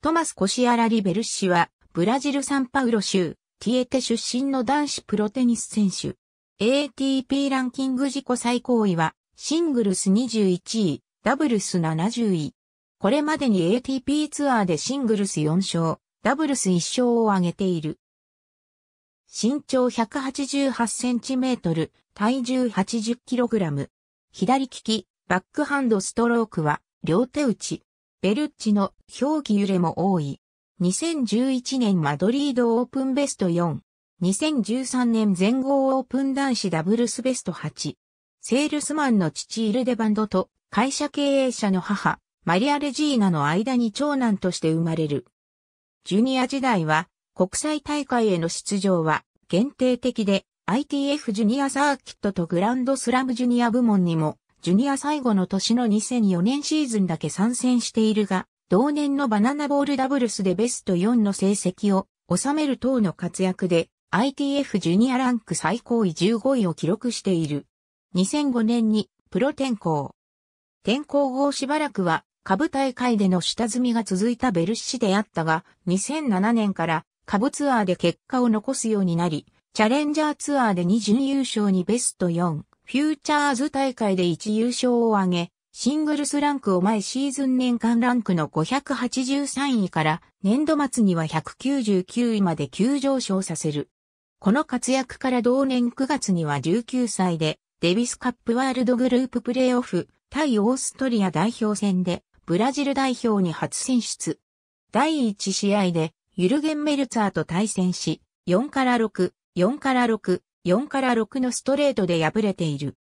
トマス・コシアラ・リベル氏は、ブラジル・サンパウロ州、ティエテ出身の男子プロテニス選手。ATP ランキング自己最高位は、シングルス21位、ダブルス70位。これまでに ATP ツアーでシングルス4勝、ダブルス1勝を挙げている。身長188センチメートル、体重80キログラム。左利き、バックハンドストロークは、両手打ち。ベルッチの表記揺れも多い。2011年マドリードオープンベスト4。2013年全豪オープン男子ダブルスベスト8。セールスマンの父イルデバンドと会社経営者の母、マリア・レジーナの間に長男として生まれる。ジュニア時代は国際大会への出場は限定的で ITF ジュニアサーキットとグランドスラムジュニア部門にもジュニア最後の年の2004年シーズンだけ参戦しているが、同年のバナナボールダブルスでベスト4の成績を収める等の活躍で ITF ジュニアランク最高位15位を記録している。2005年にプロ転向。転向後しばらくは株大会での下積みが続いたベルシであったが、2007年から株ツアーで結果を残すようになり、チャレンジャーツアーで2準優勝にベスト4、フューチャーズ大会で1優勝を挙げ、シングルスランクを前シーズン年間ランクの583位から年度末には199位まで急上昇させる。この活躍から同年9月には19歳でデビスカップワールドグループプレイオフ対オーストリア代表戦でブラジル代表に初選出。第1試合でユルゲン・メルツァーと対戦し4から6、4から6、4から6のストレートで敗れている。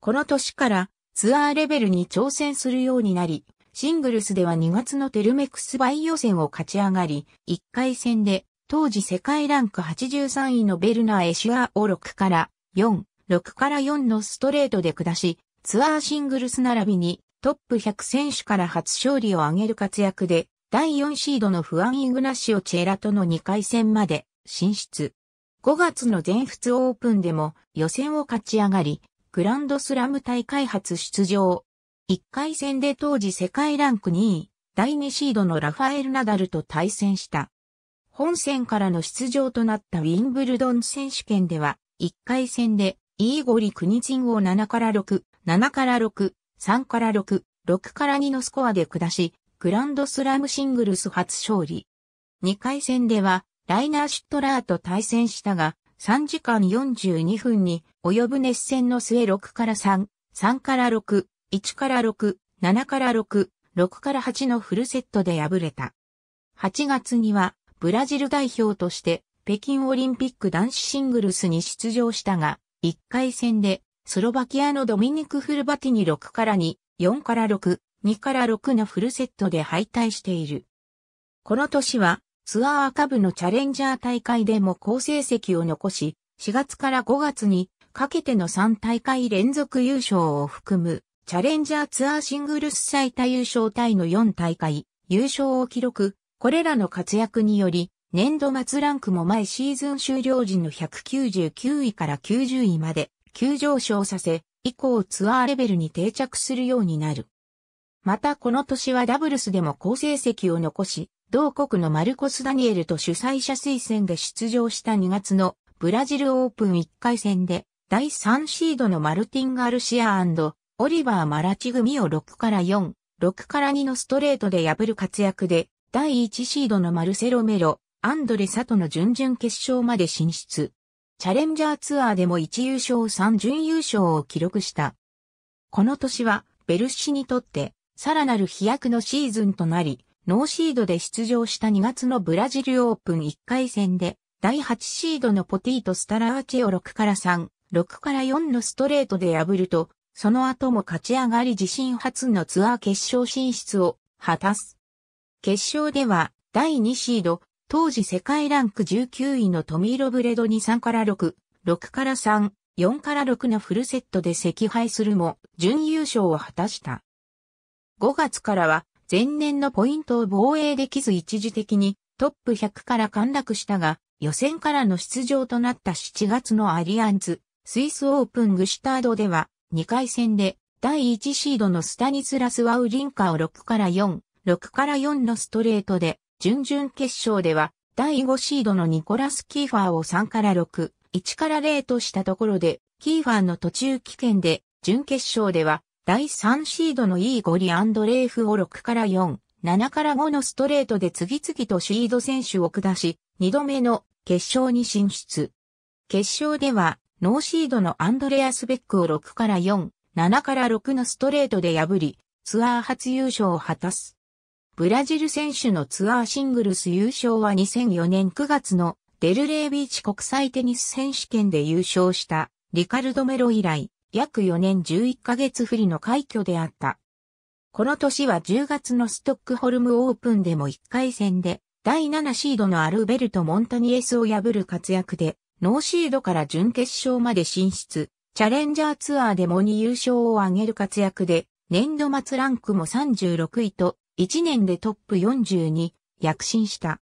この年からツアーレベルに挑戦するようになり、シングルスでは2月のテルメクスバイ予選を勝ち上がり、1回戦で当時世界ランク83位のベルナー・エシュアを6から4、6から4のストレートで下し、ツアーシングルス並びにトップ100選手から初勝利を挙げる活躍で、第4シードのフアン・イグナッシオ・チェラとの2回戦まで進出。5月の全仏オープンでも予選を勝ち上がり、グランドスラム大会初出場。1回戦で当時世界ランク2位、第2シードのラファエル・ナダルと対戦した。本戦からの出場となったウィンブルドン選手権では、1回戦でイーゴリ・クニチンを7から6、7から6、3から6、6から2のスコアで下し、グランドスラムシングルス初勝利。2回戦では、ライナー・シュットラーと対戦したが、3時間42分に及ぶ熱戦の末6から3、3から6、1から6、7から6、6から8のフルセットで敗れた。8月にはブラジル代表として北京オリンピック男子シングルスに出場したが、1回戦でスロバキアのドミニク・フルバティに6から2、4から6、2から6のフルセットで敗退している。この年はツアー下部のチャレンジャー大会でも好成績を残し、4月から5月にかけての3大会連続優勝を含む、チャレンジャーツアーシングルス最多優勝タイの4大会、優勝を記録、これらの活躍により、年度末ランクも前シーズン終了時の199位から90位まで急上昇させ、以降ツアーレベルに定着するようになる。またこの年はダブルスでも好成績を残し、同国のマルコス・ダニエルと主催者推薦で出場した2月のブラジルオープン1回戦で、第3シードのマルティン・ガルシアオリバー・マラチ組を6から4、6から2のストレートで破る活躍で、第1シードのマルセロ・メロ、アンドレ・サトの準々決勝まで進出。チャレンジャーツアーでも1優勝3準優勝を記録した。この年は、ベルシにとって、さらなる飛躍のシーズンとなり、ノーシードで出場した2月のブラジルオープン1回戦で、第8シードのポティート・スタラーチェを6から3、6から4のストレートで破ると、その後も勝ち上がり自身初のツアー決勝進出を果たす。決勝では、第2シード、当時世界ランク19位のトミー・ロブレドに3から6、6から3、4から6のフルセットで惜敗するも、準優勝を果たした。5月からは、前年のポイントを防衛できず一時的にトップ100から陥落したが、予選からの出場となった7月のアリアンズ、スイスオープングシュタードでは、2回戦で第1シードのスタニスラス・ワウリンカを6から4、6から4のストレートで、準々決勝では、第5シードのニコラス・キーファーを3から6、1から0としたところで、キーファーの途中棄権で、準決勝では、第3シードのイーゴリ・アンドレーフを6から4、7から5のストレートで次々とシード選手を下し、2度目の決勝に進出。決勝では、ノーシードのアンドレアス・ベックを6から4、7から6のストレートで破り、ツアー初優勝を果たす。ブラジル選手のツアーシングルス優勝は2004年9月のデルレイビーチ国際テニス選手権で優勝したリカルド・メロ以来、約4年11ヶ月不利の快挙であった。この年は10月のストックホルムオープンでも1回戦で、第7シードのアルベルト・モンタニエスを破る活躍で、ノーシードから準決勝まで進出、チャレンジャーツアーでもに優勝を挙げる活躍で、年度末ランクも36位と、1年でトップ42、躍進した。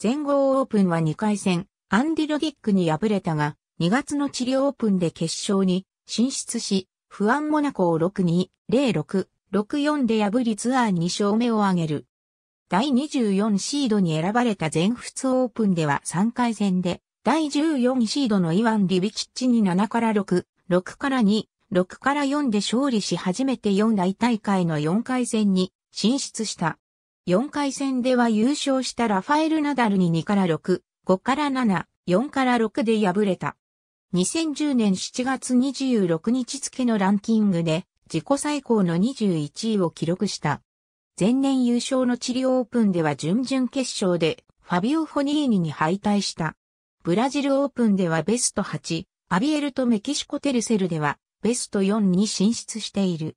全豪オープンは2回戦、アンディ・ロディックに敗れたが、2月の治療オープンで決勝に進出し、不安モナコを6-2、0-6-6-4で破りツアー2勝目を挙げる。第24シードに選ばれた全仏オープンでは3回戦で、第14シードのイワン・リビキッチに7から6、6から2、6から4で勝利し初めて4大大会の4回戦に進出した。4回戦では優勝したラファエル・ナダルに2から6、5から7、4から6で敗れた。2010年7月26日付のランキングで自己最高の21位を記録した。前年優勝のチリオープンでは準々決勝でファビオ・フォニーニに敗退した。ブラジルオープンではベスト8、アビエルとメキシコテルセルではベスト4に進出している。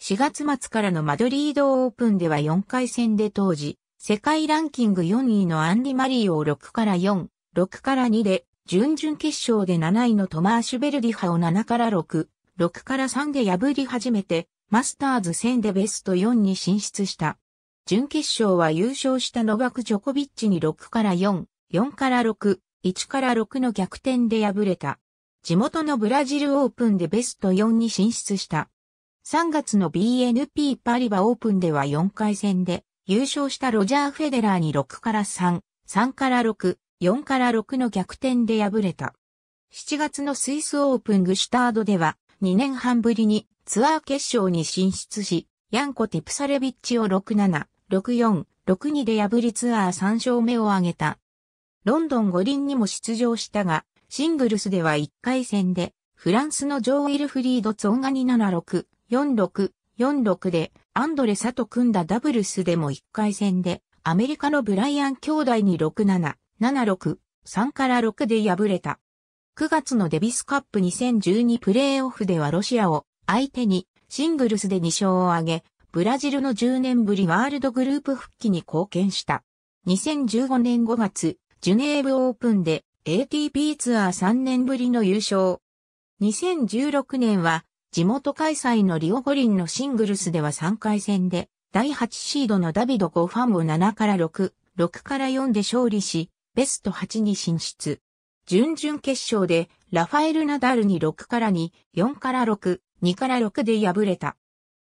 4月末からのマドリードオープンでは4回戦で当時、世界ランキング4位のアンリ・マリーを6から4、6から2で準々決勝で7位のトマーシュベルディハを7から6、6から3で破り始めて、マスターズ戦でベスト4に進出した。準決勝は優勝したノバク・ジョコビッチに6から4、4から6、1から6の逆転で敗れた。地元のブラジルオープンでベスト4に進出した。3月の BNP パリバオープンでは4回戦で優勝したロジャー・フェデラーに6から3、3から6、4から6の逆転で敗れた。7月のスイスオープングシュタードでは、2年半ぶりにツアー決勝に進出し、ヤンコ・ティプサレビッチを6-7、6-4、6-2で破りツアー3勝目を挙げた。ロンドン五輪にも出場したが、シングルスでは1回戦で、フランスのジョー・ウィルフリード・ツォンガに7-6、4-6、4-6で、アンドレ・サと組んだダブルスでも1回戦で、アメリカのブライアン兄弟に6-7、7-6、3から6で敗れた。9月のデビスカップ2012プレーオフではロシアを相手にシングルスで2勝を挙げ、ブラジルの10年ぶりワールドグループ復帰に貢献した。2015年5月、ジュネーブオープンで ATP ツアー3年ぶりの優勝。2016年は地元開催のリオ五輪のシングルスでは3回戦で第8シードのダビド・ゴファンを7から6、6から4で勝利し、ベスト8に進出。準々決勝でラファエル・ナダルに6から2、4から6、2から6で敗れた。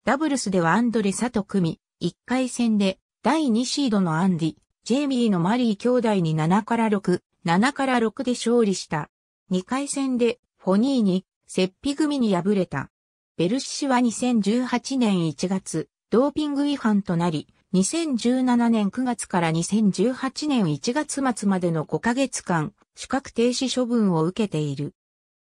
ダブルスではアンドレ・サト組、1回戦で第2シードのアンディ、ジェイミーのマリー兄弟に7から6、7から6で勝利した。2回戦でフォニーにセッピ組に敗れた。ベルシ氏は2018年1月、ドーピング違反となり、2017年9月から2018年1月末までの5ヶ月間、資格停止処分を受けている。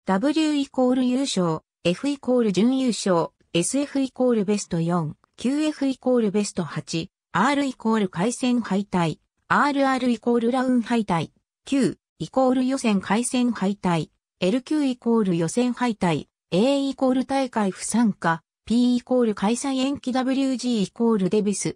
W イコール優勝、F イコール準優勝、SF イコールベスト4、QF イコールベスト8、R イコール回戦敗退、RR イコールラウン敗退、Q イコール予選回戦敗退、LQ イコール予選敗退、A イコール大会不参加、P イコール開催延期 WG イコールデビス、